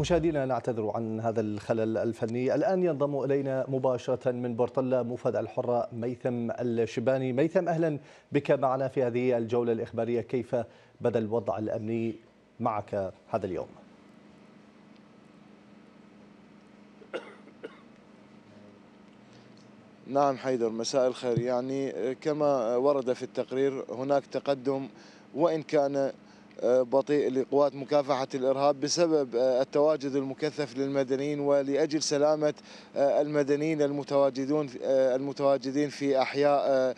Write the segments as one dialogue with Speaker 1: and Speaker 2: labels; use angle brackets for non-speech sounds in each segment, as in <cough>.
Speaker 1: مشاهدينا نعتذر عن هذا الخلل الفني الآن ينضم إلينا مباشرة من بورطلة مفاد الحرة ميثم الشباني ميثم أهلا بك معنا في هذه الجولة الإخبارية كيف بدا الوضع الأمني معك هذا اليوم
Speaker 2: <coughs> نعم حيدر مساء الخير يعني كما ورد في التقرير هناك تقدم وإن كان بطيء لقوات مكافحة الإرهاب بسبب آه، التواجد المكثف للمدنيين ولأجل سلامة آه، المدنيين المتواجدون آه، المتواجدين في أحياء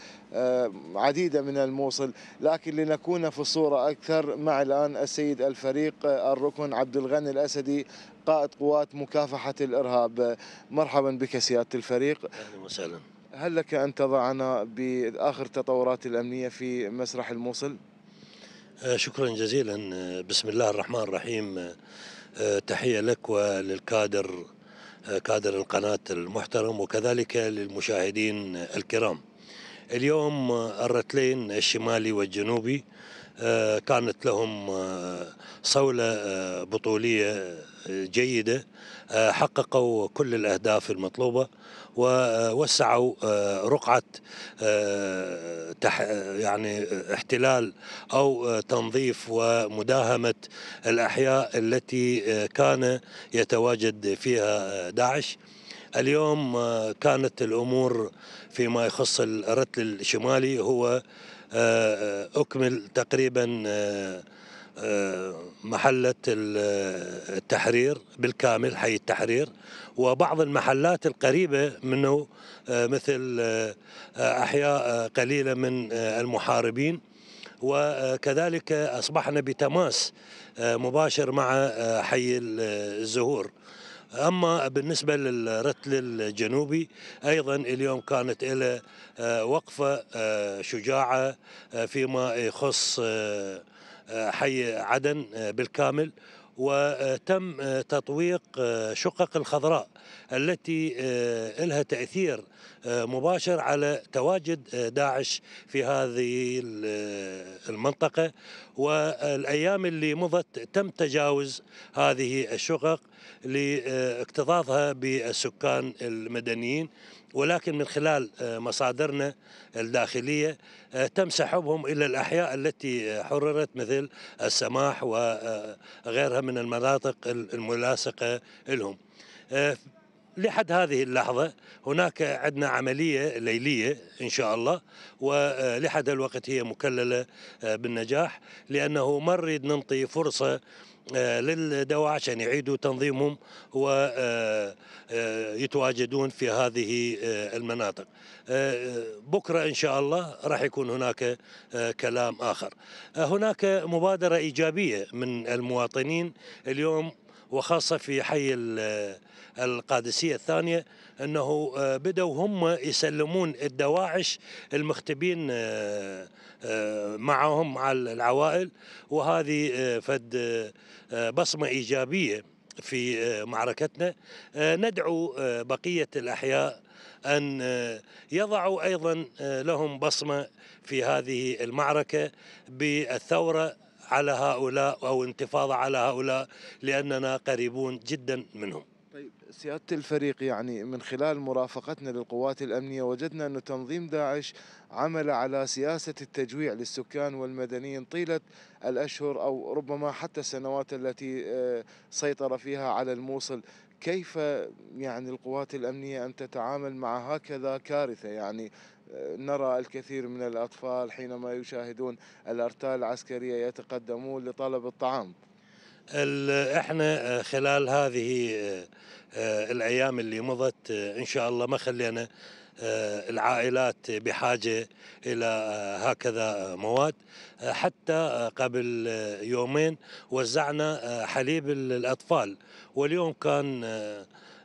Speaker 2: عديدة من الموصل لكن لنكون في الصورة أكثر مع الآن السيد الفريق الركن عبد الغني الأسدي قائد قوات مكافحة الإرهاب مرحبا بك سيادة الفريق أهلا وسهلا هل لك أن تضعنا بآخر تطورات الأمنية في مسرح الموصل؟
Speaker 1: آه، شكرا جزيلا آه، بسم الله الرحمن الرحيم آه، تحية لك وللكادر كادر القناة المحترم وكذلك للمشاهدين الكرام اليوم الرتلين الشمالي والجنوبي آه، كانت لهم آه، صولة آه، بطولية جيدة حققوا كل الأهداف المطلوبة ووسعوا رقعة يعني احتلال أو تنظيف ومداهمة الأحياء التي كان يتواجد فيها داعش اليوم كانت الأمور فيما يخص الرتل الشمالي هو آه، آه، أكمل تقريبا آه، محلة التحرير بالكامل حي التحرير وبعض المحلات القريبة منه مثل أحياء قليلة من المحاربين وكذلك أصبحنا بتماس مباشر مع حي الزهور أما بالنسبة للرتل الجنوبي أيضا اليوم كانت له آه، وقفة آه، شجاعة آه، فيما يخص حي عدن بالكامل وتم تطويق شقق الخضراء التي آه، لها تأثير آه، مباشر على تواجد آه، داعش في هذه المنطقة والأيام اللي مضت تم تجاوز هذه الشقق لاكتظاظها بالسكان المدنيين ولكن من خلال آه، مصادرنا الداخلية آه، تم سحبهم إلى الأحياء التي حررت مثل السماح وغيرها آه، من المناطق الملاصقة لهم لحد هذه اللحظة هناك عندنا عملية ليلية إن شاء الله ولحد الوقت هي مكللة آه، بالنجاح لأنه ما نريد ننطي فرصة آه، للدواء عشان يعيدوا تنظيمهم ويتواجدون آه، في هذه المناطق بكرة إن شاء الله راح يكون هناك كلام آخر هناك مبادرة إيجابية من المواطنين اليوم وخاصة في حي القادسية الثانية أنه آه، بدأوا هم يسلمون الدواعش المختبين آه، آه، معهم مع العوائل وهذه فد بصمة إيجابية في معركتنا ندعو بقية الأحياء أن يضعوا أيضا لهم بصمة في هذه المعركة بالثورة على هؤلاء أو انتفاضة على هؤلاء لأننا
Speaker 2: قريبون جدا منهم طيب سيادة الفريق يعني من خلال مرافقتنا للقوات الأمنية وجدنا أن تنظيم داعش عمل على سياسة التجويع للسكان والمدنيين طيلة الأشهر أو ربما حتى السنوات التي آه، سيطر فيها على الموصل كيف يعني القوات الأمنية أن تتعامل مع هكذا كارثة يعني آه، نرى الكثير من الأطفال حينما يشاهدون الأرتال العسكرية يتقدمون لطلب الطعام
Speaker 1: احنا آه، خلال هذه آه، الايام اللي مضت ان شاء الله ما خلينا آه، العائلات بحاجة إلى آه، هكذا آه، مواد حتى قبل يومين وزعنا حليب الأطفال واليوم كان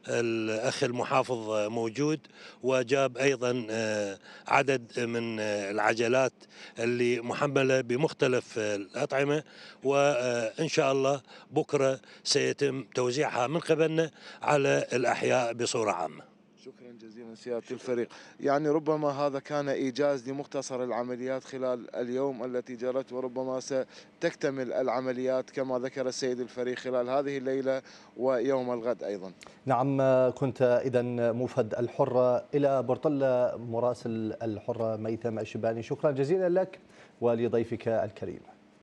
Speaker 1: الاخ المحافظ موجود وجاب ايضا عدد من العجلات اللي محمله بمختلف الاطعمه وان شاء الله بكره سيتم توزيعها من قبلنا على الاحياء بصوره عامه
Speaker 2: شكرا جزيلا سيادة الفريق يعني ربما هذا كان إيجاز لمختصر العمليات خلال اليوم التي جرت وربما ستكتمل العمليات كما ذكر السيد الفريق خلال هذه الليلة ويوم الغد أيضا
Speaker 1: نعم كنت إذا موفد الحرة إلى برطلة مراسل الحرة ميثم الشباني شكرا جزيلا لك ولضيفك الكريم